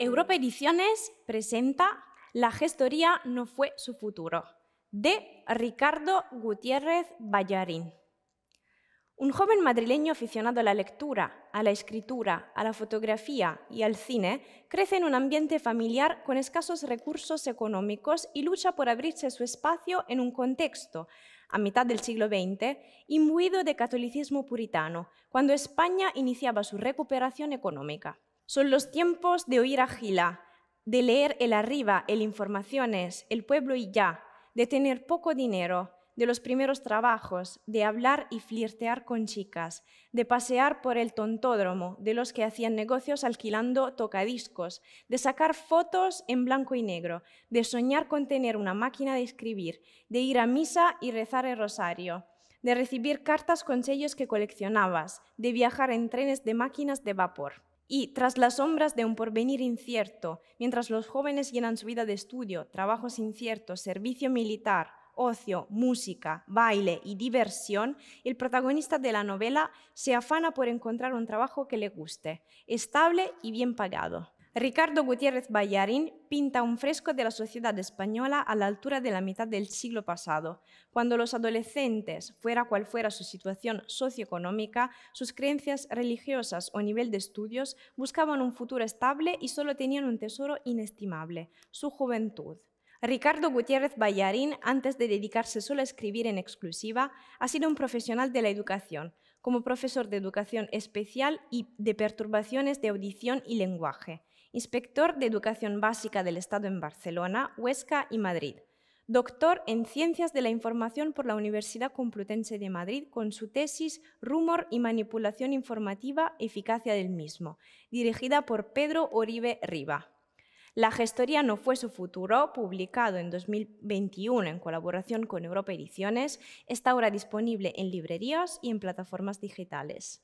Europa Ediciones presenta La gestoría no fue su futuro, de Ricardo Gutiérrez Bayarín. Un joven madrileño aficionado a la lectura, a la escritura, a la fotografía y al cine, crece en un ambiente familiar con escasos recursos económicos y lucha por abrirse su espacio en un contexto, a mitad del siglo XX, imbuido de catolicismo puritano, cuando España iniciaba su recuperación económica. Son los tiempos de oír a Gila, de leer el arriba, el informaciones, el pueblo y ya, de tener poco dinero, de los primeros trabajos, de hablar y flirtear con chicas, de pasear por el tontódromo, de los que hacían negocios alquilando tocadiscos, de sacar fotos en blanco y negro, de soñar con tener una máquina de escribir, de ir a misa y rezar el rosario, de recibir cartas con sellos que coleccionabas, de viajar en trenes de máquinas de vapor. Y tras las sombras de un porvenir incierto, mientras los jóvenes llenan su vida de estudio, trabajos inciertos, servicio militar, ocio, música, baile y diversión, el protagonista de la novela se afana por encontrar un trabajo que le guste, estable y bien pagado. Ricardo Gutiérrez Bayarín pinta un fresco de la sociedad española a la altura de la mitad del siglo pasado, cuando los adolescentes, fuera cual fuera su situación socioeconómica, sus creencias religiosas o nivel de estudios, buscaban un futuro estable y solo tenían un tesoro inestimable, su juventud. Ricardo Gutiérrez Bayarín, antes de dedicarse solo a escribir en exclusiva, ha sido un profesional de la educación, como profesor de educación especial y de perturbaciones de audición y lenguaje inspector de Educación Básica del Estado en Barcelona, Huesca y Madrid, doctor en Ciencias de la Información por la Universidad Complutense de Madrid con su tesis Rumor y Manipulación Informativa, Eficacia del mismo, dirigida por Pedro Oribe Riva. La gestoría no fue su futuro, publicado en 2021 en colaboración con Europa Ediciones, está ahora disponible en librerías y en plataformas digitales.